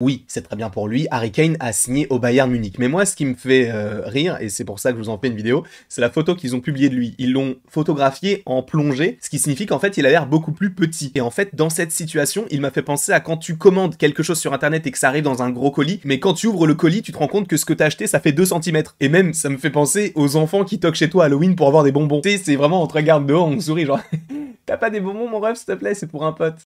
oui, c'est très bien pour lui. Harry Kane a signé au Bayern Munich. Mais moi, ce qui me fait euh, rire, et c'est pour ça que je vous en fais une vidéo, c'est la photo qu'ils ont publiée de lui. Ils l'ont photographié en plongée, ce qui signifie qu'en fait, il a l'air beaucoup plus petit. Et en fait, dans cette situation, il m'a fait penser à quand tu commandes quelque chose sur Internet et que ça arrive dans un gros colis, mais quand tu ouvres le colis, tu te rends compte que ce que t'as acheté, ça fait 2 cm. Et même, ça me fait penser aux enfants qui toquent chez toi Halloween pour avoir des bonbons. Tu sais, c'est vraiment, on te regarde dehors, on sourit, genre, t'as pas des bonbons, mon ref, s'il te plaît, c'est pour un pote.